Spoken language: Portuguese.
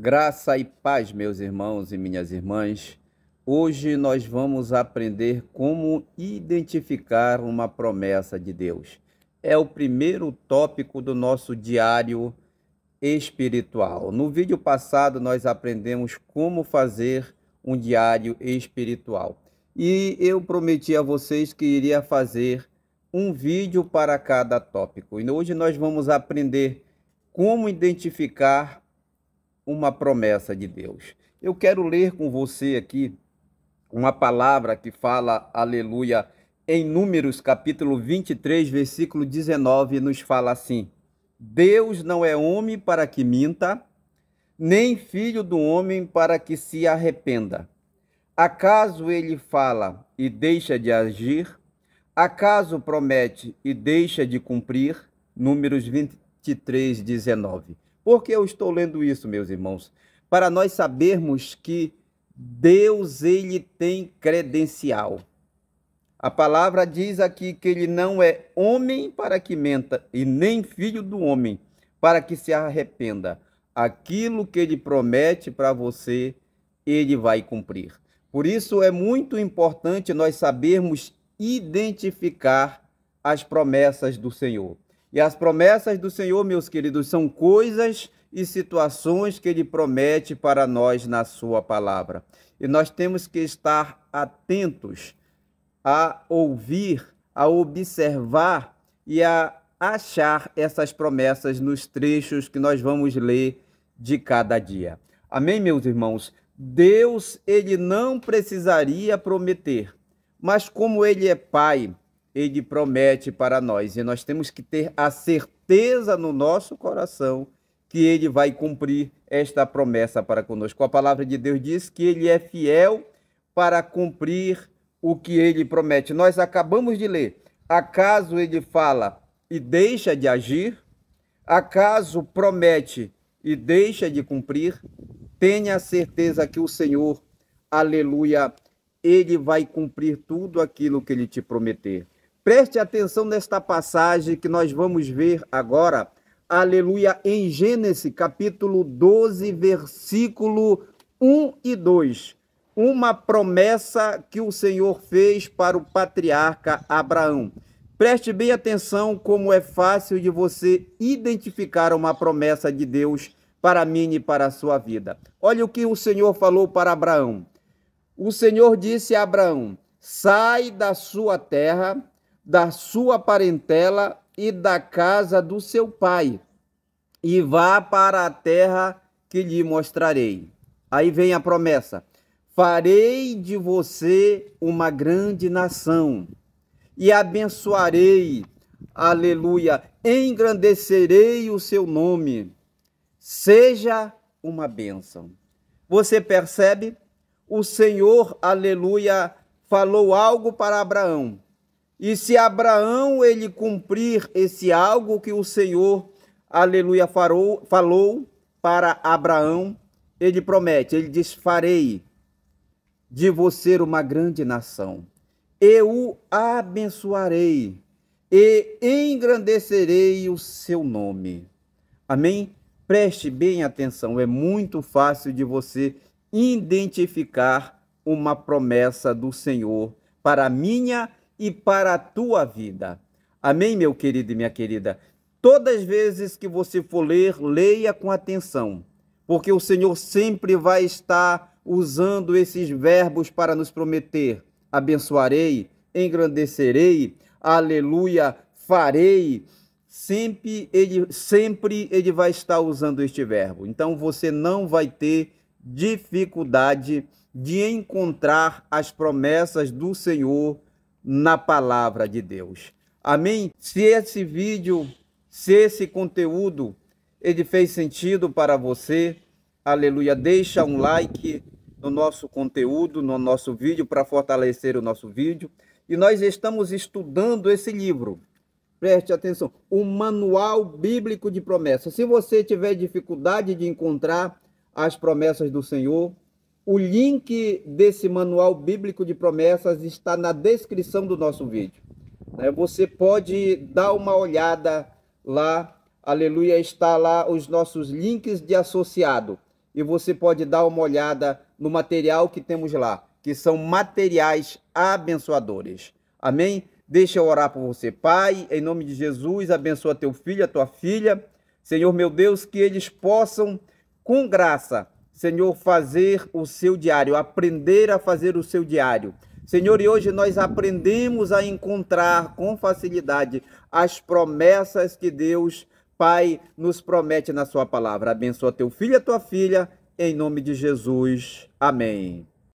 Graça e paz, meus irmãos e minhas irmãs. Hoje nós vamos aprender como identificar uma promessa de Deus. É o primeiro tópico do nosso diário espiritual. No vídeo passado nós aprendemos como fazer um diário espiritual. E eu prometi a vocês que iria fazer um vídeo para cada tópico. E hoje nós vamos aprender como identificar uma promessa de Deus. Eu quero ler com você aqui uma palavra que fala, aleluia, em Números capítulo 23, versículo 19, nos fala assim: Deus não é homem para que minta, nem filho do homem para que se arrependa. Acaso ele fala e deixa de agir? Acaso promete e deixa de cumprir? Números 23, 19. Por que eu estou lendo isso, meus irmãos? Para nós sabermos que Deus ele tem credencial. A palavra diz aqui que ele não é homem para que menta e nem filho do homem para que se arrependa. Aquilo que ele promete para você, ele vai cumprir. Por isso é muito importante nós sabermos identificar as promessas do Senhor. E as promessas do Senhor, meus queridos, são coisas e situações que ele promete para nós na sua palavra. E nós temos que estar atentos a ouvir, a observar e a achar essas promessas nos trechos que nós vamos ler de cada dia. Amém, meus irmãos? Deus, ele não precisaria prometer, mas como ele é pai, ele promete para nós. E nós temos que ter a certeza no nosso coração que ele vai cumprir esta promessa para conosco. A palavra de Deus diz que ele é fiel para cumprir o que ele promete. Nós acabamos de ler. Acaso ele fala e deixa de agir? Acaso promete e deixa de cumprir? Tenha certeza que o Senhor, aleluia, ele vai cumprir tudo aquilo que ele te prometer. Preste atenção nesta passagem que nós vamos ver agora, aleluia, em Gênesis capítulo 12, versículo 1 e 2. Uma promessa que o Senhor fez para o patriarca Abraão. Preste bem atenção como é fácil de você identificar uma promessa de Deus para mim e para a sua vida. Olha o que o Senhor falou para Abraão. O Senhor disse a Abraão: sai da sua terra da sua parentela e da casa do seu pai, e vá para a terra que lhe mostrarei. Aí vem a promessa: farei de você uma grande nação e abençoarei, aleluia, engrandecerei o seu nome. Seja uma bênção. Você percebe? O Senhor, aleluia, falou algo para Abraão e se Abraão ele cumprir esse algo que o Senhor, aleluia, farou, falou para Abraão, ele promete, ele diz: Farei de você uma grande nação, eu o abençoarei e engrandecerei o seu nome. Amém? Preste bem atenção, é muito fácil de você identificar uma promessa do Senhor para a minha e para a tua vida. Amém, meu querido e minha querida? Todas as vezes que você for ler, leia com atenção, porque o Senhor sempre vai estar usando esses verbos para nos prometer: abençoarei, engrandecerei, aleluia, farei. Sempre ele, sempre ele vai estar usando este verbo. Então você não vai ter dificuldade de encontrar as promessas do Senhor na palavra de Deus. Amém? Se esse vídeo, se esse conteúdo, ele fez sentido para você, aleluia, deixa um like no nosso conteúdo, no nosso vídeo, para fortalecer o nosso vídeo. E nós estamos estudando esse livro, preste atenção, o Manual Bíblico de Promessas. Se você tiver dificuldade de encontrar as promessas do Senhor, o link desse manual bíblico de promessas está na descrição do nosso vídeo. Né, você pode dar uma olhada lá, aleluia, está lá os nossos links de associado. E você pode dar uma olhada no material que temos lá, que são materiais abençoadores. Amém? Deixa eu orar por você, Pai, em nome de Jesus, abençoa teu filho, a tua filha. Senhor meu Deus, que eles possam, com graça, Senhor, fazer o seu diário, aprender a fazer o seu diário. Senhor, e hoje nós aprendemos a encontrar com facilidade as promessas que Deus, Pai, nos promete na Sua palavra. Abençoa teu filho e a tua filha, em nome de Jesus. Amém.